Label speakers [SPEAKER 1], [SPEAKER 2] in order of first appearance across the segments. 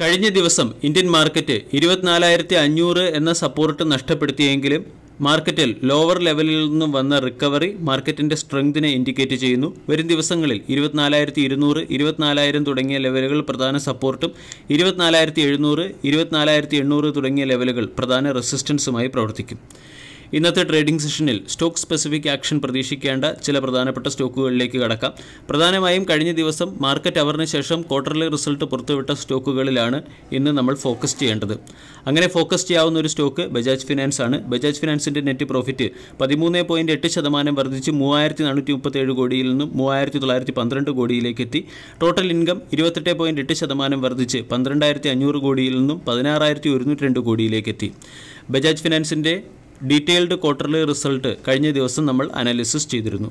[SPEAKER 1] കഴിഞ്ഞ ദിവസം Indian market ഇരുപത്തിനാലായിരത്തി അഞ്ഞൂറ് എന്ന സപ്പോർട്ട് നഷ്ടപ്പെടുത്തിയെങ്കിലും മാർക്കറ്റിൽ ലോവർ ലെവലിൽ നിന്നും വന്ന റിക്കവറി മാർക്കറ്റിന്റെ സ്ട്രെങ്തിനെ ഇൻഡിക്കേറ്റ് ചെയ്യുന്നു വരും ദിവസങ്ങളിൽ ഇരുപത്തിനാലായിരത്തി ഇരുന്നൂറ് ഇരുപത്തിനാലായിരം തുടങ്ങിയ ലെവലുകൾ പ്രധാന സപ്പോർട്ടും ഇരുപത്തിനാലായിരത്തി എഴുന്നൂറ് ഇരുപത്തിനാലായിരത്തി എണ്ണൂറ് തുടങ്ങിയ ലെവലുകൾ പ്രധാന റെസിസ്റ്റൻസുമായി പ്രവർത്തിക്കും ഇന്നത്തെ ട്രേഡിംഗ് സെഷനിൽ സ്റ്റോക്ക് സ്പെസിഫിക് ആക്ഷൻ പ്രതീക്ഷിക്കേണ്ട ചില പ്രധാനപ്പെട്ട സ്റ്റോക്കുകളിലേക്ക് കടക്കാം പ്രധാനമായും കഴിഞ്ഞ ദിവസം മാർക്കറ്റ് അവറിന് ശേഷം ക്വാർട്ടർലി റിസൾട്ട് പുറത്തുവിട്ട സ്റ്റോക്കുകളിലാണ് ഇന്ന് നമ്മൾ ഫോക്കസ് ചെയ്യേണ്ടത് അങ്ങനെ ഫോക്കസ് ചെയ്യാവുന്ന ഒരു സ്റ്റോക്ക് ബജാജ് ഫിനാൻസ് ആണ് ബജാജ് ഫിനാൻസിൻ്റെ നെറ്റ് പ്രോഫിറ്റ് പതിമൂന്ന് പോയിൻറ്റ് എട്ട് ശതമാനം വർദ്ധിച്ച് മൂവായിരത്തി നാനൂറ്റി മുപ്പത്തേഴ് കോടിയിൽ നിന്നും മൂവായിരത്തി തൊള്ളായിരത്തി പന്ത്രണ്ട് കോടിയിലേക്ക് എത്തി ടോട്ടൽ ഇൻകം ഇരുപത്തെട്ട് പോയിൻറ്റ് എട്ട് ശതമാനം വർദ്ധിച്ച് പന്ത്രണ്ടായിരത്തി അഞ്ഞൂറ് കോടിയിൽ നിന്നും പതിനാറായിരത്തി ഒരുന്നൂറ്റി രണ്ട് കോടിയിലേക്ക് എത്തി ബജാജ് ഫിനാൻസിൻ്റെ ഡീറ്റെയിൽഡ് ക്വാർട്ടർലി റിസൾട്ട് കഴിഞ്ഞ ദിവസം നമ്മൾ അനാലിസിസ് ചെയ്തിരുന്നു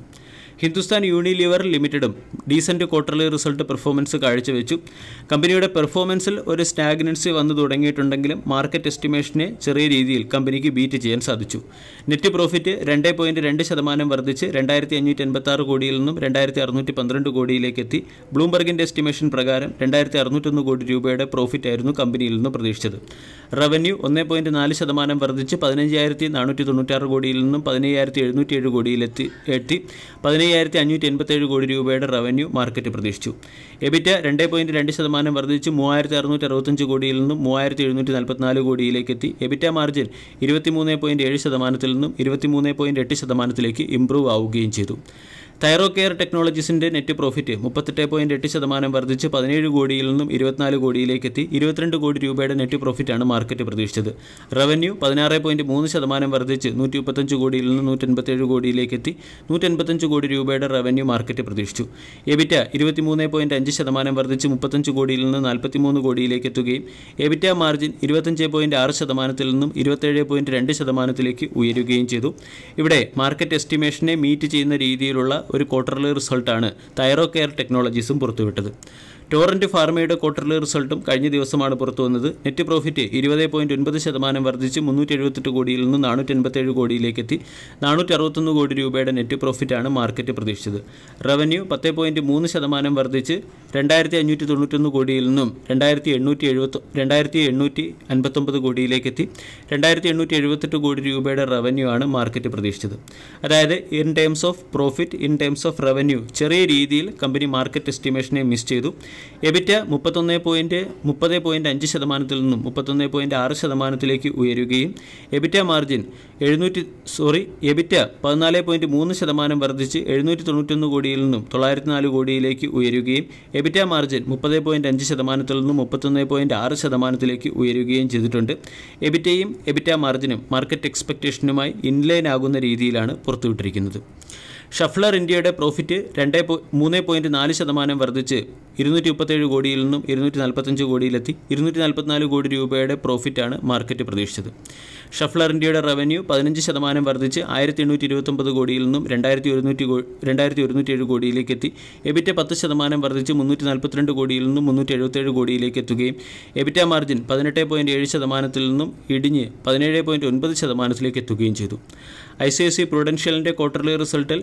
[SPEAKER 1] ഹിന്ദുസ്ഥാൻ യൂണിലിവർ ലിമിറ്റഡും ഡീസൻറ്റ് ക്വാർട്ടർലി റിസൾട്ട് പെർഫോമൻസ് കാഴ്ചവെച്ചു കമ്പനിയുടെ പെർഫോമൻസിൽ ഒരു സ്റ്റാഗ്നൻസി വന്നു തുടങ്ങിയിട്ടുണ്ടെങ്കിലും മാർക്കറ്റ് എസ്റ്റിമേഷനെ ചെറിയ രീതിയിൽ കമ്പനിക്ക് ബീറ്റ് ചെയ്യാൻ സാധിച്ചു നെറ്റ് പ്രോഫിറ്റ് രണ്ട് പോയിൻറ്റ് രണ്ട് ശതമാനം വർദ്ധിച്ച് രണ്ടായിരത്തി അഞ്ഞൂറ്റി എൺപത്തി ആറ് കോടിയിൽ നിന്നും രണ്ടായിരത്തി അറുന്നൂറ്റി പന്ത്രണ്ട് കോടിയിലേക്ക് എത്തി ബ്ലൂംബർഗിൻ്റെ എസ്റ്റിമേഷൻ പ്രകാരം രണ്ടായിരത്തി അറുന്നൂറ്റൊന്ന് കോടി രൂപയുടെ പ്രോഫിറ്റ് ആയിരുന്നു കമ്പനിയിൽ നിന്ന് പ്രതീക്ഷിച്ചത് റവന്യൂ ഒന്ന് പോയിൻറ്റ് നാല് ശതമാനം വർദ്ധിച്ച് പതിനഞ്ചായിരത്തി നാനൂറ്റി തൊണ്ണൂറ്റാറ് കോടിയിൽ നിന്നും പതിനയ്യായിരത്തി എഴുന്നൂറ്റി ഏഴ് കോടിയിലെത്തി എത്തി പതിനഞ്ച് പതിനയ്യായിരത്തി അഞ്ഞൂറ്റി എൺപത്തേഴ് കോടി രൂപയുടെ റവന്യൂ മാർക്കറ്റ് പ്രതീക്ഷിച്ചു എബിറ്റ രണ്ട് പോയിന്റ് രണ്ട് ശതമാനം വർദ്ധിച്ച് മൂവായിരത്തി അറുന്നൂറ്റി അറുപത്തഞ്ച് കോടിയിൽ നിന്നും മൂവായിരത്തി എഴുന്നൂറ്റി നാൽപ്പത്തിനാല് കോടിയിലേക്ക് എത്തി എബിറ്റ മാർജിൻ ഇരുപത്തി മൂന്ന് പോയിന്റ് ഏഴ് ശതമാനത്തിൽ നിന്നും ഇരുപത്തി മൂന്ന് പോയിന്റ് എട്ട് ശതമാനത്തിലേക്ക് ഇംപ്രൂവ് ആവുകയും ചെയ്തു തൈറോ കെയർ ടെക്നോളജീസിന്റെ നെറ്റ് പ്രോഫിറ്റ് മുപ്പത്തെട്ട് പോയിന്റ് എട്ട് ശതമാനം വർദ്ധിച്ച് പതിനേഴ് കോടിയിൽ നിന്നും ഇരുപത്തിനാല് കോടിയിലേക്ക് എത്തി ഇരുപത്തിരണ്ട് കോടി രൂപയുടെ നെറ്റ് പ്രോഫിറ്റാണ് മാർക്കറ്റ് പ്രതീക്ഷിച്ചത് റവന്യൂ പതിനാറ് പോയിന്റ് മൂന്ന് ശതമാനം വർദ്ധിച്ച് നൂറ്റി മുപ്പത്തഞ്ച് കോടിയിൽ നിന്ന് നൂറ്റൻപത്തേഴ് കോടിയിലേക്ക് എത്തി നൂറ്റൻപത്തഞ്ച് കോടി രൂപയുടെ റവന്യൂ മാർക്കറ്റ് പ്രതീക്ഷിച്ചു എബിറ്റ ഇരുപത്തിമൂന്ന് പോയിന്റ് അഞ്ച് ശതമാനം വർദ്ധിച്ച് മുപ്പത്തഞ്ച് കോടിയിൽ നിന്ന് നാൽപ്പത്തിമൂന്ന് കോടിയിലേക്ക് എത്തുകയും എബിറ്റ മാർജിൻ ഇരുപത്തഞ്ച് പോയിന്റ് ആറ് ശതമാനത്തിൽ നിന്നും ഇരുപത്തേഴ് പോയിന്റ് രണ്ട് ശതമാനത്തിലേക്ക് ഉയരുകയും ചെയ്തു ഇവിടെ മാർക്കറ്റ് എസ്റ്റിമേഷനെ മീറ്റ് ചെയ്യുന്ന രീതിയിലുള്ള ഒരു ക്വാർട്ടർലി റിസൾട്ടാണ് തൈറോ കെയർ ടെക്നോളജീസും പുറത്തുവിട്ടത് ടോറന്റ് ഫാർമയുടെ ക്വാർട്ടർലി റിസൾട്ടും കഴിഞ്ഞ ദിവസമാണ് പുറത്തുവന്നത് നെറ്റ് പ്രോഫിറ്റ് ഇരുപത് പോയിന്റ് ഒൻപത് ശതമാനം വർദ്ധിച്ച് മുന്നൂറ്റി എഴുപത്തെട്ട് കോടിയിൽ നിന്ന് നാനൂറ്റി എൺപത്തേഴ് കോടിയിലേക്ക് എത്തി നാനൂറ്റി അറുപത്തൊന്ന് കോടി രൂപയുടെ നെറ്റ് പ്രോഫിറ്റാണ് മാർക്കറ്റ് പ്രതീക്ഷിച്ചത് റവന്യൂ പത്ത് പോയിന്റ് മൂന്ന് ശതമാനം വർദ്ധിച്ച് രണ്ടായിരത്തി അഞ്ഞൂറ്റി തൊണ്ണൂറ്റൊന്ന് കോടിയിൽ നിന്നും രണ്ടായിരത്തി എണ്ണൂറ്റി എഴുപത്തി രണ്ടായിരത്തി എണ്ണൂറ്റി അൻപത്തൊമ്പത് കോടിയിലേക്ക് എത്തി രണ്ടായിരത്തി എണ്ണൂറ്റി എഴുപത്തെട്ട് കോടി രൂപയുടെ റവന്യൂ ആണ് മാർക്കറ്റ് പ്രതീക്ഷിച്ചത് അതായത് in terms of profit in terms of revenue ചെറിയ രീതിയിൽ കമ്പനി മാർക്കറ്റ് എസ്റ്റിമേഷനെ മിസ് ചെയ്തു എബിറ്റ മുപ്പത്തൊന്ന് പോയിൻറ്റ് മുപ്പത് പോയിൻറ്റ് അഞ്ച് ശതമാനത്തിൽ നിന്നും മുപ്പത്തൊന്ന് പോയിൻറ്റ് ആറ് ശതമാനത്തിലേക്ക് ഉയരുകയും എബിറ്റ മാർജിൻ എഴുന്നൂറ്റി സോറി എബിറ്റ പതിനാല് പോയിൻറ്റ് മൂന്ന് ശതമാനം വർദ്ധിച്ച് എഴുന്നൂറ്റി തൊണ്ണൂറ്റൊന്ന് കോടിയിൽ നിന്നും തൊള്ളായിരത്തി നാല് കോടിയിലേക്ക് ഉയരുകയും എബിറ്റ മാർജിൻ മുപ്പത് പോയിൻറ്റ് അഞ്ച് ശതമാനത്തിൽ നിന്നും മുപ്പത്തൊന്ന് പോയിൻറ്റ് ആറ് ശതമാനത്തിലേക്ക് ഉയരുകയും ചെയ്തിട്ടുണ്ട് എബിറ്റയും എബിറ്റ മാർജിനും മാർക്കറ്റ് എക്സ്പെക്റ്റേഷനുമായി ഇൻലൈൻ ആകുന്ന രീതിയിലാണ് പുറത്തുവിട്ടിരിക്കുന്നത് ഷഫ്ലർ ഇന്ത്യയുടെ പ്രോഫിറ്റ് രണ്ട് മൂന്ന് പോയിന്റ് നാല് ശതമാനം വർദ്ധിച്ച് ഇരുന്നൂറ്റി മുപ്പത്തേഴ് കോടിയിൽ നിന്നും ഇരുന്നൂറ്റി നാൽപ്പത്തഞ്ച് കോടിയിലെത്തി ഇരുന്നൂറ്റി നാൽപ്പത്തിനാല് കോടി രൂപയുടെ പ്രോഫിറ്റാണ് മാർക്കറ്റ് പ്രതീക്ഷിച്ചത് ഷഫ്ലർ ഇന്ത്യയുടെ റവന്യൂ പതിനഞ്ച് ശതമാനം വർദ്ധിച്ച് ആയിരത്തി എണ്ണൂറ്റി ഇരുപത്തി ഒമ്പത് കോടിയിൽ നിന്നും രണ്ടായിരത്തി ഒരുന്നൂറ്റി രണ്ടായിരത്തി ഒരുന്നൂറ്റി ഏഴ് കോടിയിലേക്ക് എത്തി എബിറ്റ പത്ത് ശതമാനം വർദ്ധിച്ച് മുന്നൂറ്റി നാൽപ്പത്തിരണ്ട് കോടിയിൽ നിന്നും മുന്നൂറ്റി എഴുപത്തേഴ് കോടിയിലേക്ക് എത്തുകയും എബിറ്റ മാർജിൻ പതിനെട്ട് പോയിന്റ് ഏഴ് ശതമാനത്തിൽ നിന്നും ഇടിഞ്ഞ് പതിനേഴ് പോയിന്റ് ഒൻപത് ശതമാനത്തിലേക്ക് എത്തുകയും ചെയ്തു ഐ സി ഐ സി പ്രൊഡൻഷ്യലിൻ്റെ ക്വാർട്ടർലി റിസൾട്ടിൽ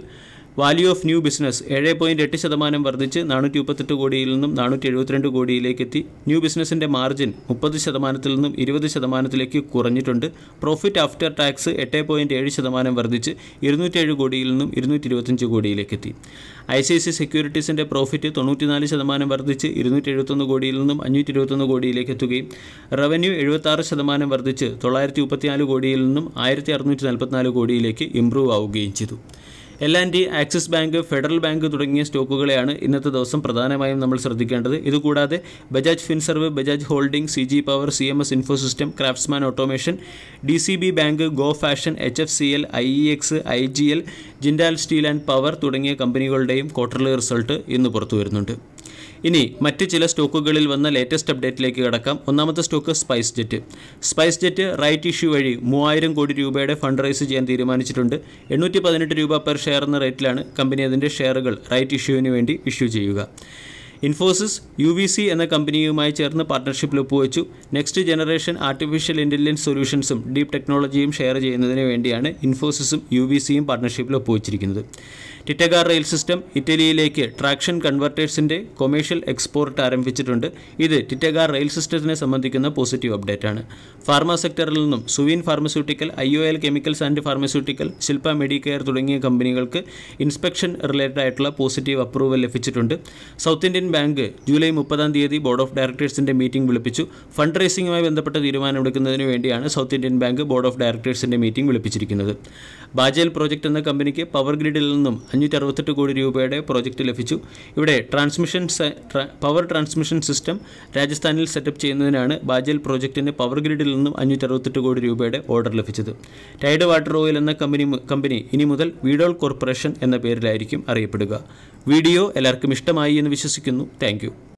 [SPEAKER 1] വാല്യൂ ഓഫ് ന്യൂ ബിസിനസ് ഏഴ് പോയിൻറ്റ് എട്ട് ശതമാനം വർദ്ധിച്ച് നാനൂറ്റി മുപ്പത്തെട്ട് കോടിയിൽ നിന്നും നാനൂറ്റി എഴുപത്തിരണ്ട് കോടിയിലേക്ക് എത്തി ന്യൂ ബിസിനസിൻ്റെ മാർജിൻ മുപ്പത് ശതമാനത്തിൽ നിന്നും ഇരുപത് ശതമാനത്തിലേക്ക് കുറഞ്ഞിട്ടുണ്ട് പ്രോഫിറ്റ് ആഫ്റ്റർ ടാക്സ് എട്ട് പോയിൻറ്റ് ഏഴ് ശതമാനം വർദ്ധിച്ച് ഇരുന്നൂറ്റേഴ് കോടിയിൽ നിന്നും ഇരുന്നൂറ്റി ഇരുപത്തഞ്ച് കോടിയിലേക്ക് എത്തി ഐ സി സി സെക്യൂരിറ്റീസിൻ്റെ പ്രോഫിറ്റ് തൊണ്ണൂറ്റിനാല് ശതമാനം വർദ്ധിച്ച് ഇരുന്നൂറ്റി എഴുപത്തൊന്ന് കോടിയിൽ നിന്നും അഞ്ഞൂറ്റി ഇരുപത്തൊന്ന് കോടിയിലേക്ക് എത്തുകയും റവന്യൂ എഴുപത്താറ് ശതമാനം വർദ്ധിച്ച് തൊള്ളായിരത്തി മുപ്പത്തിനാല് കോടിയിൽ നിന്നും ആയിരത്തി അറുന്നൂറ്റി നാൽപ്പത്തിനാല് കോടിയിലേക്ക് ഇംപ്രൂവ് ആവുകയും ചെയ്തു L and D Axis Bank Federal Bank തുടങ്ങിയ സ്റ്റോക്കുകളെയാണ് ഇന്നത്തെ ദിവസം പ്രധാനമായും നമ്മൾ ശ്രദ്ധിക്കേണ്ടത് ഇതുകൂടാതെ Bajaj Finserv Bajaj Holding C G Power C M S info system Craftsman Automation D C B Bank Go Fashion H F C L I E X I G L Jindal Steel and Power തുടങ്ങിയ കമ്പനികളുടെയും ക്വാർട്ടർലി റിസൾട്ട് ഇന്ന് പുറത്തു വരുന്നുണ്ട് ഇനി മറ്റ് ചില സ്റ്റോക്കുകളിൽ വന്ന latest അപ്ഡേറ്റിലേക്ക് കടക്കാം ഒന്നാമത്തെ stock SpiceJet SpiceJet right issue വഴി മൂവായിരം കോടി രൂപയുടെ ഫണ്ട് റൈസ് ചെയ്യാൻ തീരുമാനിച്ചിട്ടുണ്ട് എണ്ണൂറ്റി പതിനെട്ട് രൂപ പെർ ഷെയർ എന്ന റേറ്റിലാണ് കമ്പനി അതിൻ്റെ ഷെയറുകൾ റൈറ്റ് ഇഷ്യൂവിന് വേണ്ടി ഇഷ്യൂ ചെയ്യുക ഇൻഫോസിസ് യു വി സി എന്ന കമ്പനിയുമായി ചേർന്ന് പാർട്ണർഷിപ്പിൽ ഒപ്പുവെച്ചു നെക്സ്റ്റ് ജനറേഷൻ ആർട്ടിഫിഷ്യൽ ഇൻ്റലിജൻസ് സൊല്യൂഷൻസും ഡീപ് ടെക്നോളജിയും ഷെയർ ചെയ്യുന്നതിന് വേണ്ടിയാണ് ഇൻഫോസിസും യു വി സിയും പാർട്ണർഷിപ്പിൽ ഒപ്പുവെച്ചിരിക്കുന്നത് ടിറ്റഗാർ റെയിൽ സിസ്റ്റം ഇറ്റലിയിലേക്ക് ട്രാക്ഷൻ കൺവെർട്ടേഴ്സിൻ്റെ കൊമേഴ്ഷ്യൽ എക്സ്പോർട്ട് ആരംഭിച്ചിട്ടുണ്ട് ഇത് ടിറ്റഗാർ റെയിൽ സിസ്റ്റത്തിനെ സംബന്ധിക്കുന്ന പോസിറ്റീവ് അപ്ഡേറ്റ് ആണ് ഫാർമ സെക്ടറിൽ നിന്നും Suven Pharmaceutical I O L Chemicals and Pharmaceutical Shilpa Medicare തുടങ്ങിയ കമ്പനികൾക്ക് ഇൻസ്പെക്ഷൻ റിലേറ്റഡ് ആയിട്ടുള്ള പോസിറ്റീവ് അപ്രൂവൽ ലഭിച്ചിട്ടുണ്ട് സൗത്ത് ഇന്ത്യൻ ബാങ്ക് ജൂലൈ മുപ്പതാം തീയതി ബോർഡ് ഓഫ് ഡയറക്ടേഴ്സിൻ്റെ മീറ്റിംഗ് വിളിപ്പിച്ചു ഫണ്ട് റേസിംഗുമായി ബന്ധപ്പെട്ട തീരുമാനമെടുക്കുന്നതിന് വേണ്ടിയാണ് South Indian Bank board of ഡയറക്ടേഴ്സിൻ്റെ മീറ്റിംഗ് വിളിപ്പിച്ചിരിക്കുന്നത് ബാജേൽ പ്രോജക്റ്റ് എന്ന കമ്പനിക്ക് പവർ ഗ്രിഡിൽ നിന്നും അഞ്ഞൂറ്റി അറുപത്തെട്ട് കോടി രൂപയുടെ പ്രോജക്റ്റ് ലഭിച്ചു ഇവിടെ ട്രാൻസ്മിഷൻ പവർ ട്രാൻസ്മിഷൻ സിസ്റ്റം രാജസ്ഥാനിൽ സെറ്റപ്പ് ചെയ്യുന്നതിനാണ് ബാജൽ പ്രോജക്റ്റിന് പവർ ഗ്രിഡിൽ നിന്നും അഞ്ഞൂറ്റി അറുപത്തെട്ട് കോടി രൂപയുടെ ഓർഡർ ലഭിച്ചത് ടൈഡ് വാട്ടർ ഓയിൽ എന്ന കമ്പനി കമ്പനി ഇനി മുതൽ വീഡോൾ കോർപ്പറേഷൻ എന്ന പേരിലായിരിക്കും അറിയപ്പെടുക വീഡിയോ എല്ലാവർക്കും ഇഷ്ടമായി എന്ന് വിശ്വസിക്കുന്നു താങ്ക്